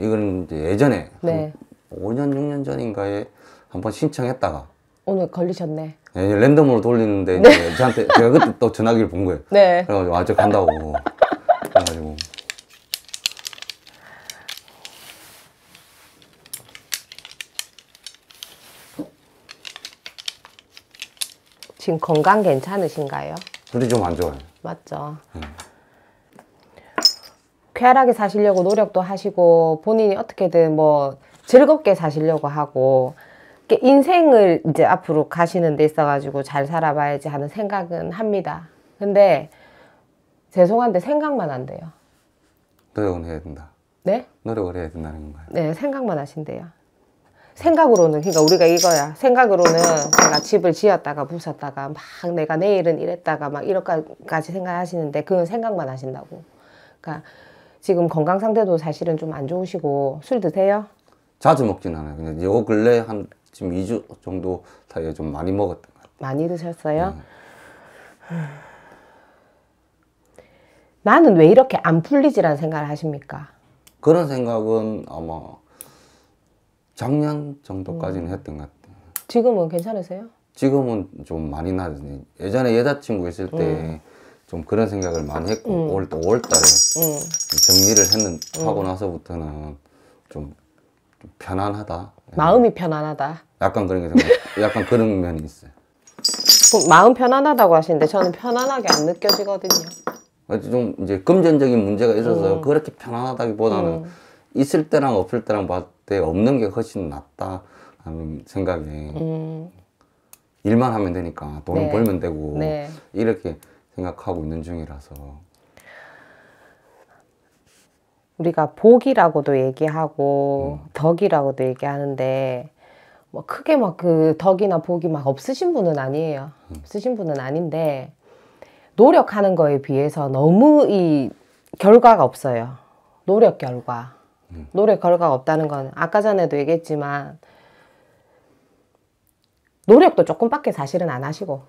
이건 이제 예전에 네. 5년 6년 전인가에 한 번 신청했다가 오늘 걸리셨네. 예, 랜덤으로 돌리는데 네. 이제 저한테 제가 그때 또 전화기를 본 거예요. 네. 그래가지고 아저 간다고. 그래가지고 지금 건강 괜찮으신가요? 둘이 좀 안 좋아요. 맞죠. 예. 쾌활하게 사시려고 노력도 하시고 본인이 어떻게든 뭐 즐겁게 사시려고 하고 인생을 이제 앞으로 가시는 데 있어가지고 잘 살아봐야지 하는 생각은 합니다. 근데 죄송한데 생각만 안 돼요. 노력은 해야 된다. 네? 노력을 해야 된다는 건가요? 네, 생각만 하신대요. 생각으로는 그러니까 우리가 이거야. 생각으로는 내가 집을 지었다가 부쉈다가 막 내가 내일은 이랬다가 막 이렇게까지 생각하시는데 그건 생각만 하신다고. 그러니까 지금 건강 상태도 사실은 좀 안 좋으시고 술 드세요? 자주 먹진 않아요. 근데 요 근래 한 지금 2주 정도 사이에 좀 많이 먹었던 것 같아요. 많이 드셨어요? 네. 나는 왜 이렇게 안 풀리지란 생각을 하십니까? 그런 생각은 아마 작년 정도까지는 음. 했던 것 같아요. 지금은 괜찮으세요? 지금은 좀 많이 나아졌네. 예전에 여자친구 있을 때 음. 좀 그런 생각을 많이 했고 음. 올 5월달에 음. 정리를 했는 음. 하고 나서부터는 좀, 좀 편안하다. 마음이 편안하다. 약간 그런 게 생각, 약간 그런 면이 있어요. 마음 편안하다고 하시는데 저는 편안하게 안 느껴지거든요. 좀 이제 금전적인 문제가 있어서 음. 그렇게 편안하다기보다는 음. 있을 때랑 없을 때랑 봤을 때 없는 게 훨씬 낫다 하는 생각에 음. 일만 하면 되니까 돈 네. 벌면 되고 네. 이렇게 생각하고 있는 중이라서 우리가 복이라고도 얘기하고 음. 덕이라고도 얘기하는데 뭐 크게 막 그 덕이나 복이 막 없으신 분은 아니에요. 음. 없으신 분은 아닌데 노력하는 거에 비해서 너무 이 결과가 없어요. 노력 결과. 음. 노력 결과가 없다는 건 아까 전에도 얘기했지만 노력도 조금밖에 사실은 안 하시고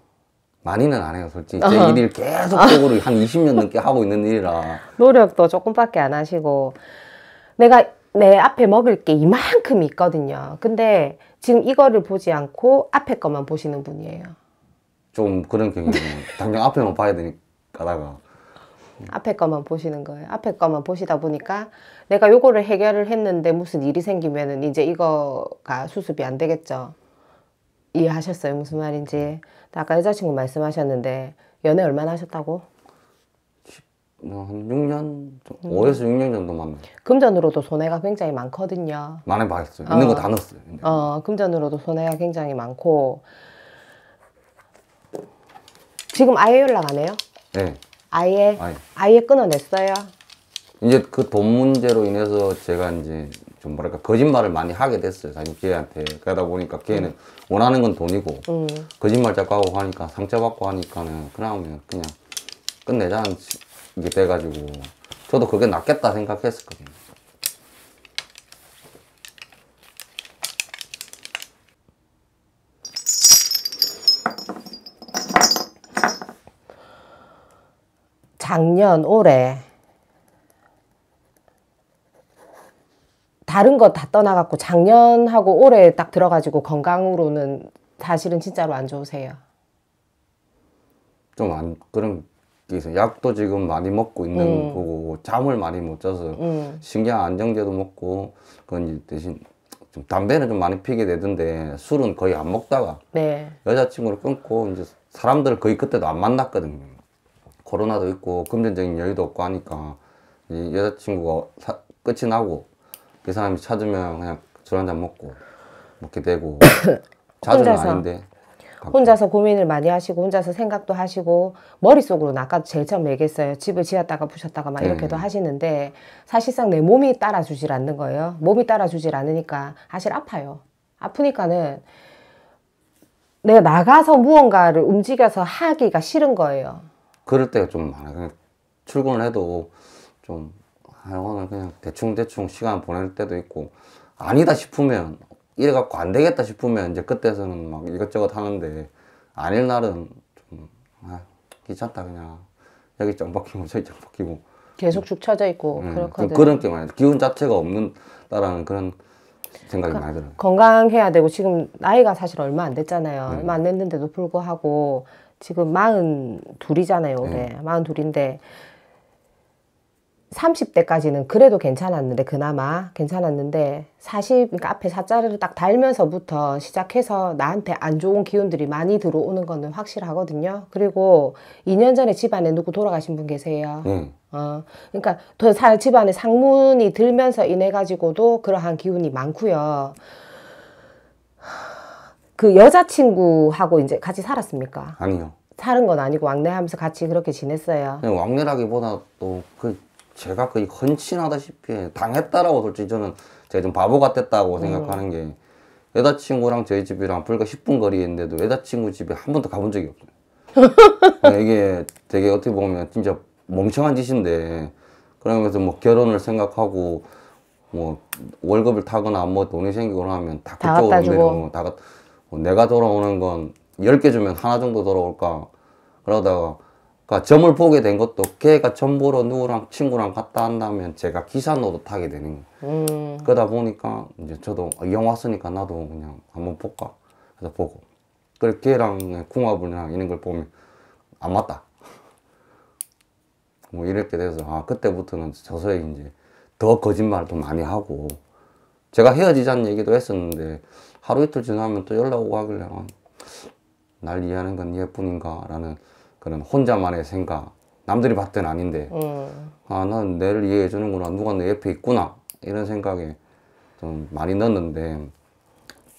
많이는 안 해요, 솔직히. 제 일을 계속적으로 아. 한 20년 넘게 하고 있는 일이라. 노력도 조금밖에 안 하시고. 내가 내 앞에 먹을 게 이만큼 있거든요. 근데 지금 이거를 보지 않고 앞에 것만 보시는 분이에요. 좀 그런 경향이 당장 앞에만 봐야 되니까 다가 앞에 것만 보시는 거예요. 앞에 것만 보시다 보니까 내가 요거를 해결을 했는데 무슨 일이 생기면은 이제 이거가 수습이 안 되겠죠. 이해하셨어요? 무슨 말인지. 아까 여자친구 말씀하셨는데 연애 얼마나 하셨다고? 뭐 한 6년, 5에서 6년 정도만. 금전으로도 손해가 굉장히 많거든요. 많이 받어요 있는 어. 거다 넣었어요. 어, 금전으로도 손해가 굉장히 많고. 지금 아예 연락 안 해요? 네. 아예, 아예, 아예 끊어냈어요? 이제 그 돈 문제로 인해서 제가 이제 좀 뭐랄까 거짓말을 많이 하게 됐어요 자기 실 걔한테 그러다 보니까 걔는 음. 원하는 건 돈이고 음. 거짓말 자꾸 하고 하니까 상처받고 하니까는 그냥 그냥 끝내자는 게 돼가지고 저도 그게 낫겠다 생각했었거든요 작년 올해 다른 거 다 떠나갖고 작년하고 올해 딱 들어가지고 건강으로는 사실은 진짜로 안 좋으세요. 좀안 그런 게 있어요. 약도 지금 많이 먹고 있는 음. 거고 잠을 많이 못 자서 음. 신경 안정제도 먹고 그건 대신 좀 담배는 좀 많이 피게 되던데 술은 거의 안 먹다가 네. 여자친구를 끊고 이제 사람들 거의 그때도 안 만났거든요. 코로나도 있고 금전적인 여유도 없고 하니까 여자친구가 사, 끝이 나고 그 사람이 찾으면 그냥 술한잔 먹고 먹게 되고 자주는 혼자서. 아닌데 혼자서 고민을 많이 하시고 혼자서 생각도 하시고 머릿속으로는 아까 제일 처음 얘기했어요 집을 지었다가 부셨다가 막 네. 이렇게도 네. 하시는데 사실상 내 몸이 따라주질 않는 거예요 몸이 따라주질 않으니까 사실 아파요 아프니까는 내가 나가서 무언가를 움직여서 하기가 싫은 거예요 그럴 때가 좀 많아요 출근을 해도 좀 오는 아, 그냥 대충대충 시간 보낼 때도 있고 아니다 싶으면 이래 갖고 안 되겠다 싶으면 이제 그때서는 막 이것저것 하는데 아닐 날은 좀 아, 귀찮다 그냥 여기 짱 박히고 저기 짱 박히고 계속 죽 찾아 있고 음, 그렇거든 그런 게 많아요 기운 자체가 없는다라는 그런 생각이 그 많이 들어요 건강해야 되고 지금 나이가 사실 얼마 안 됐잖아요 네. 얼마 안 됐는데도 불구하고 지금 마흔 둘이잖아요 올해 네. 마흔 둘인데 삼십 대까지는 그래도 괜찮았는데 그나마 괜찮았는데 사십 그러니까 앞에 사자를딱 달면서부터 시작해서 나한테 안 좋은 기운들이 많이 들어오는 거는 확실하거든요. 그리고 이 년 전에 집안에 누구 돌아가신 분 계세요. 음. 어, 그러니까 더살 집안에 상문이 들면서 인해 가지고도 그러한 기운이 많고요. 그 여자친구하고 이제 같이 살았습니까? 아니요. 사는 건 아니고 왕래하면서 같이 그렇게 지냈어요. 왕래라기보다 또그 제가 거의 헌신하다시피 당했다라고 솔직히 저는 제가 좀 바보 같았다고 생각하는 음. 게 여자친구랑 저희 집이랑 불과 10분 거리인데도 여자친구 집에 한 번도 가본 적이 없어요. 네, 이게 되게 어떻게 보면 진짜 멍청한 짓인데 그러면서 뭐 결혼을 생각하고 뭐 월급을 타거나 뭐 돈이 생기거나 하면 다 그쪽으로 내려오고 다 가, 뭐 내가 돌아오는 건 10개 주면 하나 정도 돌아올까 그러다가 그러니까 점을 보게 된 것도 걔가 점 보러 누구랑 친구랑 갔다 한다면 제가 기사 노릇하게 되는 거예요. 음. 그러다 보니까 이제 저도 아, 영화 쓰니까 나도 그냥 한번 볼까 그래서 보고 그리고 걔랑 궁합이랑 이런 걸 보면 안 아, 맞다. 뭐 이렇게 돼서 아 그때부터는 서서히 이제 더 거짓말도 많이 하고 제가 헤어지자는 얘기도 했었는데 하루 이틀 지나면 또 연락 오고 하길래 아, 날 이해하는 건 얘뿐인가 라는 그런 혼자만의 생각 남들이 봤던 아닌데 음. 아 나는 내를 이해해 주는구나 누가 내 옆에 있구나 이런 생각에 좀 많이 넣었는데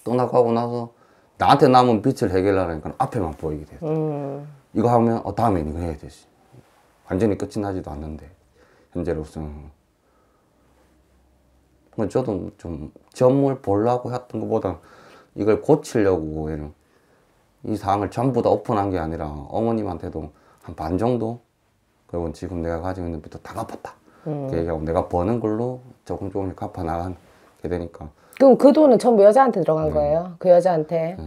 떠나가고 나서 나한테 남은 빛을 해결하려니까 앞에만 보이게 됐어 음. 이거 하면 어다음에 이거 해야 되지 완전히 끝이 나지도 않는데 현재로서는 저도 좀 점을 보려고 했던 것보다 이걸 고치려고 이런 이 사항을 전부 다 오픈한 게 아니라 어머님한테도 한 반 정도 그리고 지금 내가 가지고 있는 빚도 다 갚았다 음. 그 얘기하고 내가 버는 걸로 조금 조금씩 갚아 나가게 되니까 그럼 그 돈은 전부 여자한테 들어간 네. 거예요? 그 여자한테 네.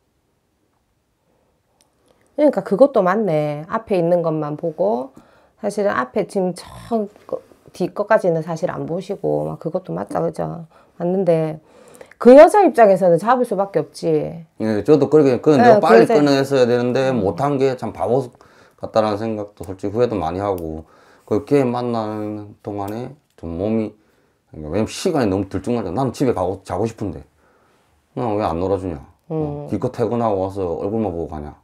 그러니까 그것도 맞네 앞에 있는 것만 보고 사실은 앞에 지금 저 뒤 것까지는 사실 안 보시고 막 그것도 맞다 그죠 맞는데 그 여자 입장에서는 잡을 수밖에 없지. 예, 저도 그렇게 그 네, 빨리 여자... 끊어냈어야 되는데 못한 게 참 바보 같다라는 생각도 솔직히 후회도 많이 하고 그렇 만나는 동안에 좀 몸이 그러니까 왜냐면 시간이 너무 들쭉날쭉 나는 집에 가고 자고 싶은데 난왜안 어, 놀아주냐 어, 음. 기껏 퇴근하고 와서 얼굴만 보고 가냐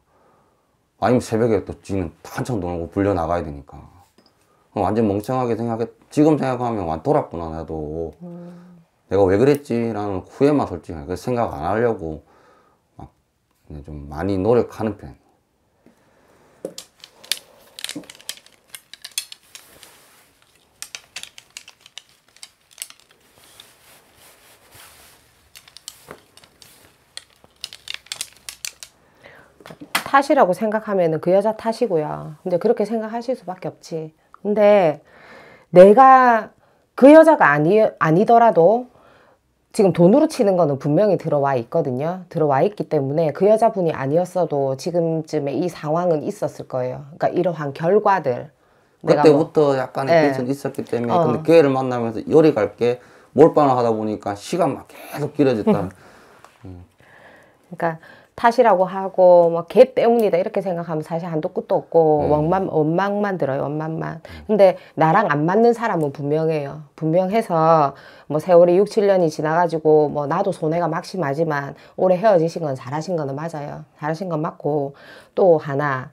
아니면 새벽에 또 지는 한참 놀고 불려 나가야 되니까 어, 완전 멍청하게 생각해 지금 생각하면 완 돌았구나 나도 음. 내가 왜 그랬지라는 후회만 솔직히 그 생각 안 하려고 막 좀 많이 노력하는 편. 탓이라고 생각하면 그 여자 탓이고요. 근데 그렇게 생각하실 수밖에 없지. 근데 내가 그 여자가 아니, 아니더라도 지금 돈으로 치는 거는 분명히 들어와 있거든요. 들어와 있기 때문에 그 여자분이 아니었어도 지금쯤에 이 상황은 있었을 거예요. 그러니까 이러한 결과들. 뭐 그때부터 뭐, 약간의 삐은 네. 있었기 때문에 어. 근데 교회를 만나면서 요리 갈게 몰빵을 하다 보니까 시간 막 계속 길어졌다. 음. 그러니까 탓이라고 하고 뭐 걔 때문이다 이렇게 생각하면 사실 한도 끝도 없고 음. 원망, 원망만 들어요 원망만 근데 나랑 안 맞는 사람은 분명해요 분명해서 뭐 세월이 6, 7년이 지나가지고 뭐 나도 손해가 막심하지만 오래 헤어지신 건 잘하신 거는 맞아요 잘하신 건 맞고 또 하나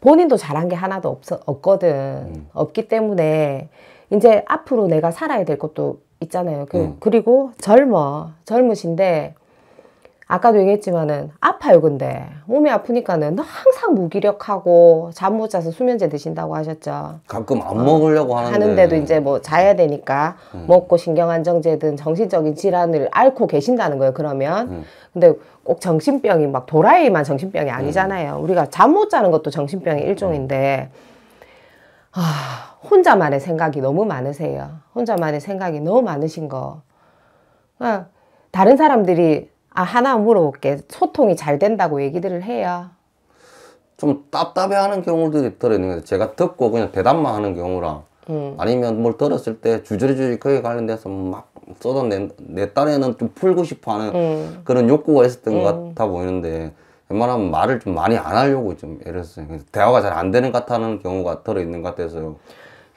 본인도 잘한 게 하나도 없어, 없거든 음. 없기 때문에 이제 앞으로 내가 살아야 될 것도 있잖아요 그, 음. 그리고 젊어 젊으신데 아까도 얘기했지만은 아파요 근데 몸이 아프니까는 항상 무기력하고 잠 못 자서 수면제 드신다고 하셨죠 가끔 안 어, 먹으려고 하는데 하는데도 이제 뭐 자야 되니까 음. 먹고 신경안정제든 정신적인 질환을 앓고 계신다는 거예요 그러면 음. 근데 꼭 정신병이 막 도라이만 정신병이 음. 아니잖아요 음. 우리가 잠 못 자는 것도 정신병의 일종인데 아 혼자만의 생각이 너무 많으세요 혼자만의 생각이 너무 많으신 거 아, 다른 사람들이 아 하나 물어볼게 소통이 잘 된다고 얘기들을 해야 좀 답답해하는 경우들이 들어있는 게 그러니까 제가 듣고 그냥 대답만 하는 경우랑 음. 아니면 뭘 들었을 때 주저리주저리 거기 관련돼서 막 써던 내, 내 딸에는 좀 풀고 싶어하는 음. 그런 욕구가 있었던 음. 것 같아 보이는데 웬만하면 말을 좀 많이 안 하려고 좀 애를 써요 대화가 잘 안 되는 것 같다는 경우가 들어있는 것 같아서요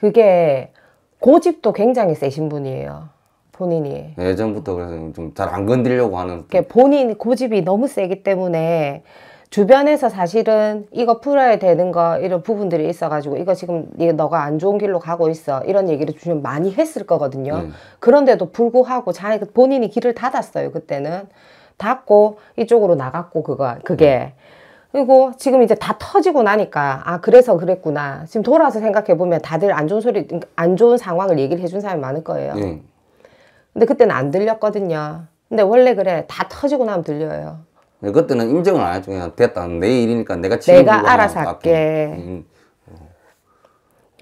그게 고집도 굉장히 세신 분이에요 본인이. 예전부터 그래서 좀 잘 안 건드리려고 하는. 본인 고집이 너무 세기 때문에 주변에서 사실은 이거 풀어야 되는 거 이런 부분들이 있어가지고 이거 지금 네, 너가 안 좋은 길로 가고 있어 이런 얘기를 주면 많이 했을 거거든요. 네. 그런데도 불구하고 자기 그 본인이 길을 닫았어요 그때는 닫고 이쪽으로 나갔고 그거 그게 네. 그리고 지금 이제 다 터지고 나니까 아 그래서 그랬구나 지금 돌아서 생각해 보면 다들 안 좋은 소리 안 좋은 상황을 얘기를 해준 사람이 많을 거예요. 네. 근데 그때는 안 들렸거든요. 근데 원래 그래 다 터지고 나면 들려요. 근데 그때는 인정을 안 해줘 그냥 됐다 내 일이니까 내가 지금 내가 알아서 할게. 음. 어.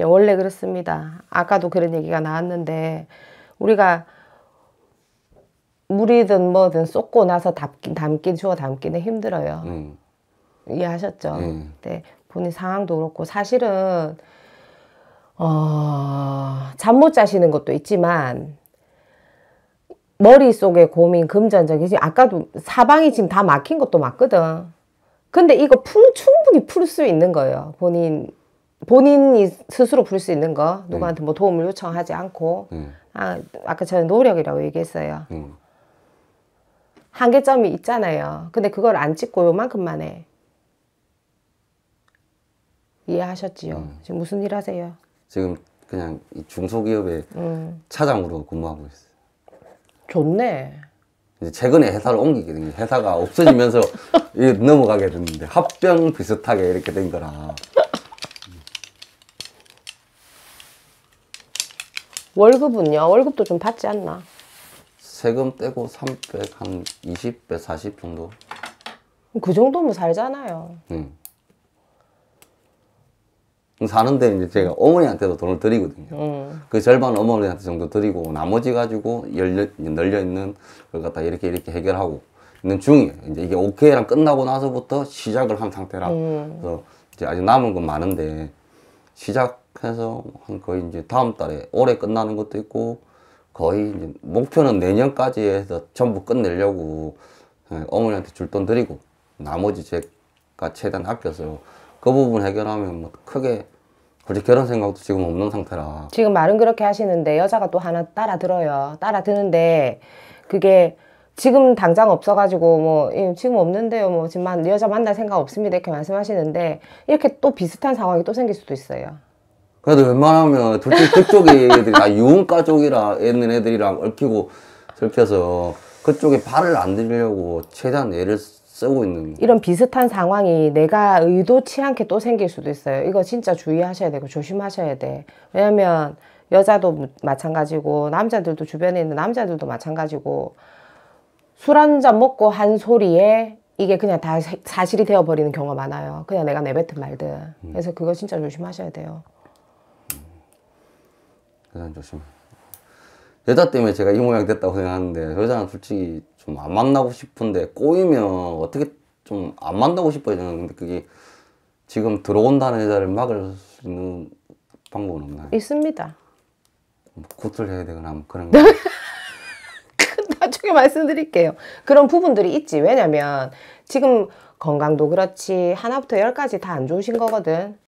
원래 그렇습니다. 아까도 그런 얘기가 나왔는데 우리가 물이든 뭐든 쏟고 나서 담기, 담긴 주워 담기는 힘들어요. 음. 이해하셨죠? 음. 네. 본인 상황도 그렇고 사실은 어, 잠 못 자시는 것도 있지만 머릿속에 고민, 금전적이지. 아까도 사방이 지금 다 막힌 것도 맞거든. 근데 이거 풀, 충분히 풀 수 있는 거예요. 본인, 본인이 스스로 풀 수 있는 거. 네. 누구한테 뭐 도움을 요청하지 않고. 음. 아, 아까 전에 노력이라고 얘기했어요. 음. 한계점이 있잖아요. 근데 그걸 안 찍고 요만큼만 해. 이해하셨지요? 음. 지금 무슨 일 하세요? 지금 그냥 중소기업의 음. 차장으로 근무하고 있어요. 좋네. 이제 최근에 회사를 옮기게 된 게 회사가 없어지면서 넘어가게 됐는데 합병 비슷하게 이렇게 된 거라. 월급은요? 월급도 좀 받지 않나? 세금 떼고 300, 한 20배, 40 정도. 그 정도면 살잖아요. 응. 사는데 이제 제가 어머니한테도 돈을 드리거든요. 음. 그 절반 어머니한테 정도 드리고 나머지 가지고 열려, 널려 있는 걸 갖다 이렇게 이렇게 해결하고 있는 중이에요. 이제 이게 오케이랑 끝나고 나서부터 시작을 한 상태라. 음. 그래서 이제 아직 남은 건 많은데 시작해서 한 거의 이제 다음 달에 올해 끝나는 것도 있고 거의 이제 목표는 내년까지 해서 전부 끝내려고 예, 어머니한테 줄 돈 드리고 나머지 제가 최대한 아껴서 그 부분 해결하면 뭐 크게 굳이 결혼 생각도 지금 없는 상태라 지금 말은 그렇게 하시는데 여자가 또 하나 따라 들어요 따라 드는데 그게 지금 당장 없어가지고 뭐 예, 지금 없는데요 뭐 지금 여자 만날 생각 없습니다 이렇게 말씀하시는데 이렇게 또 비슷한 상황이 또 생길 수도 있어요 그래도 웬만하면 둘째 그쪽이 아, 유흥가 쪽이라 있는 애들이랑 얽히고 들켜서 그쪽에 발을 안 들려고 최대한 애를 쓰고 있는 이런 비슷한 상황이 내가 의도치 않게 또 생길 수도 있어요. 이거 진짜 주의하셔야 되고 조심하셔야 돼. 왜냐면 여자도 마찬가지고 남자들도 주변에 있는 남자들도 마찬가지고 술 한잔 먹고 한 소리에 이게 그냥 다 사실이 되어버리는 경우가 많아요. 그냥 내가 내뱉은 말들. 음. 그래서 그거 진짜 조심하셔야 돼요. 그냥 음. 조심. 여자 때문에 제가 이 모양 됐다고 생각하는데 여자는 솔직히 좀 안 만나고 싶은데 꼬이면 어떻게 좀 안 만나고 싶어요 저는 근데 그게 지금 들어온다는 여자를 막을 수 있는 방법은 없나요? 있습니다 고틀 해야 되거나 뭐 그런 거 그 나중에 말씀드릴게요 그런 부분들이 있지 왜냐면 지금 건강도 그렇지 하나부터 열까지 다 안 좋으신 거거든